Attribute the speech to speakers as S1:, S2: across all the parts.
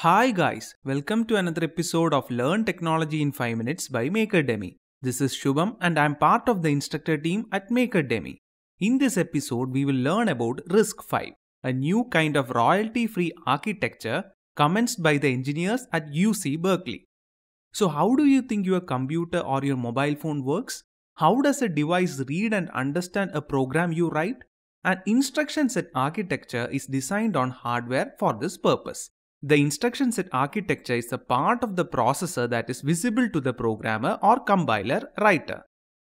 S1: Hi guys, welcome to another episode of Learn Technology in 5 Minutes by Demi. This is Shubham and I'm part of the instructor team at Demi. In this episode, we will learn about RISC-V, V, a new kind of royalty-free architecture commenced by the engineers at UC Berkeley. So how do you think your computer or your mobile phone works? How does a device read and understand a program you write? An instruction set architecture is designed on hardware for this purpose. The instruction set architecture is the part of the processor that is visible to the programmer or compiler writer.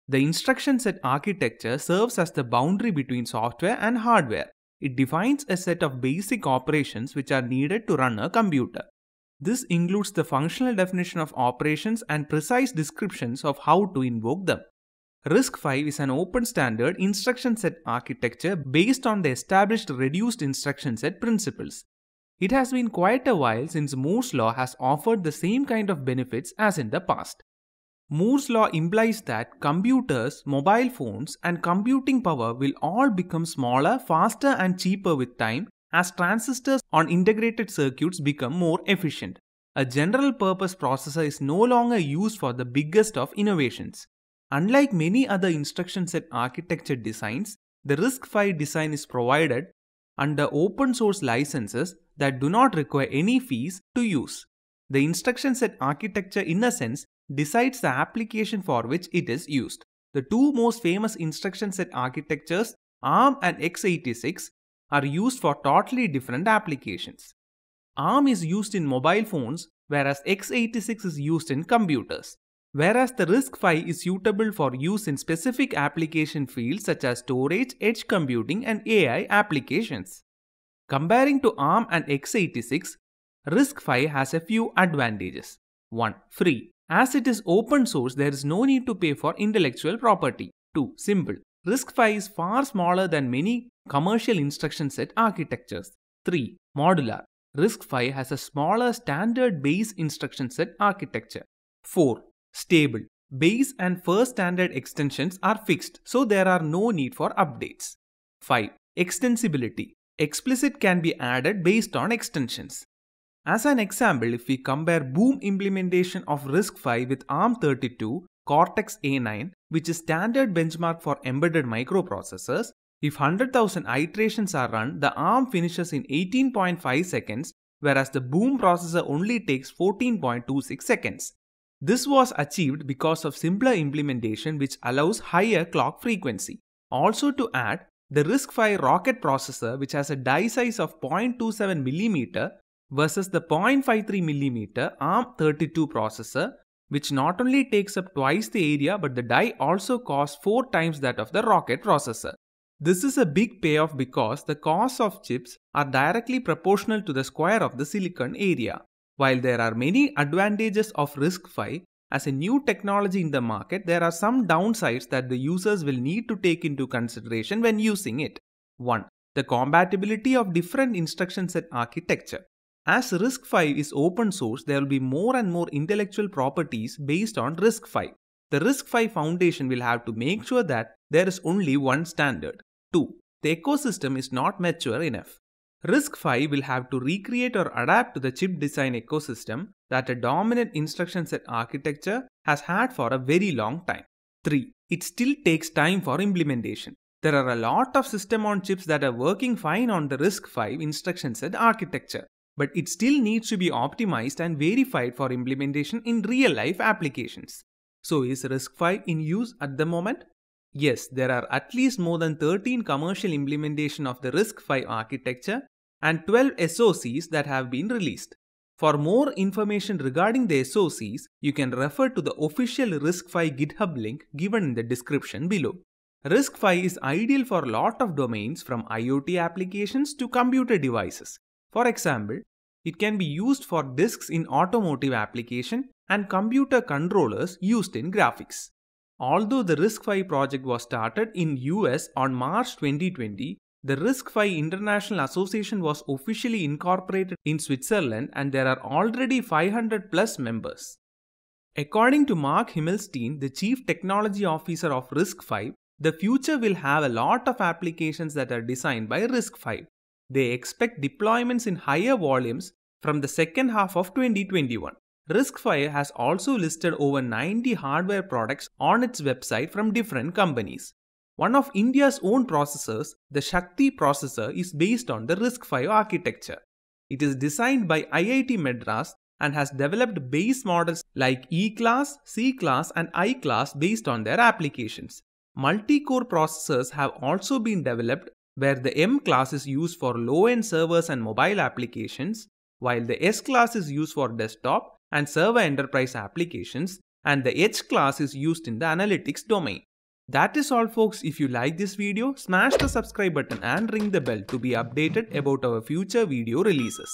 S1: The instruction set architecture serves as the boundary between software and hardware. It defines a set of basic operations which are needed to run a computer. This includes the functional definition of operations and precise descriptions of how to invoke them. RISC-V is an open standard instruction set architecture based on the established reduced instruction set principles. It has been quite a while since Moore's law has offered the same kind of benefits as in the past. Moore's law implies that computers, mobile phones, and computing power will all become smaller, faster, and cheaper with time as transistors on integrated circuits become more efficient. A general purpose processor is no longer used for the biggest of innovations. Unlike many other instruction set architecture designs, the RISC-V design is provided under open source licenses that do not require any fees to use. The instruction set architecture in a sense decides the application for which it is used. The two most famous instruction set architectures ARM and x86 are used for totally different applications. ARM is used in mobile phones whereas x86 is used in computers. Whereas the RISC-V is suitable for use in specific application fields such as storage, edge computing and AI applications. Comparing to ARM and x86, RISC-V has a few advantages. 1. Free. As it is open source, there is no need to pay for intellectual property. 2. Simple. RISC-V is far smaller than many commercial instruction set architectures. 3. Modular. RISC-V has a smaller standard base instruction set architecture. 4. Stable. Base and first standard extensions are fixed, so there are no need for updates. 5. Extensibility explicit can be added based on extensions. As an example, if we compare Boom implementation of RISC-V with ARM32, Cortex-A9, which is standard benchmark for embedded microprocessors, if 100,000 iterations are run, the ARM finishes in 18.5 seconds, whereas the Boom processor only takes 14.26 seconds. This was achieved because of simpler implementation which allows higher clock frequency. Also to add, the RISC-V rocket processor which has a die size of 0.27mm versus the 0.53mm ARM32 processor which not only takes up twice the area but the die also costs 4 times that of the rocket processor. This is a big payoff because the costs of chips are directly proportional to the square of the silicon area. While there are many advantages of RISC-V, as a new technology in the market, there are some downsides that the users will need to take into consideration when using it. 1. The compatibility of different instruction set architecture. As RISC-V is open source, there will be more and more intellectual properties based on RISC-V. The RISC-V Foundation will have to make sure that there is only one standard. 2. The ecosystem is not mature enough. RISC-V will have to recreate or adapt to the chip design ecosystem that a dominant instruction set architecture has had for a very long time. 3. It still takes time for implementation. There are a lot of system on chips that are working fine on the RISC-V instruction set architecture, but it still needs to be optimized and verified for implementation in real-life applications. So is RISC-V in use at the moment? Yes, there are at least more than 13 commercial implementation of the RISC-V architecture and 12 SoCs that have been released. For more information regarding the SOCs, you can refer to the official RISC-V GitHub link given in the description below. RISC-V is ideal for a lot of domains from IoT applications to computer devices. For example, it can be used for disks in automotive application and computer controllers used in graphics. Although the RISC-V project was started in US on March 2020, the RISC-V International Association was officially incorporated in Switzerland and there are already 500 plus members. According to Mark Himmelstein, the Chief Technology Officer of RISC-V, the future will have a lot of applications that are designed by RISC-V. They expect deployments in higher volumes from the second half of 2021. RISC-V has also listed over 90 hardware products on its website from different companies. One of India's own processors, the Shakti processor, is based on the RISC-V architecture. It is designed by IIT Madras and has developed base models like E-class, C-class and I-class based on their applications. Multi-core processors have also been developed where the M class is used for low-end servers and mobile applications, while the S class is used for desktop and server enterprise applications, and the H class is used in the analytics domain. That is all folks, if you like this video, smash the subscribe button and ring the bell to be updated about our future video releases.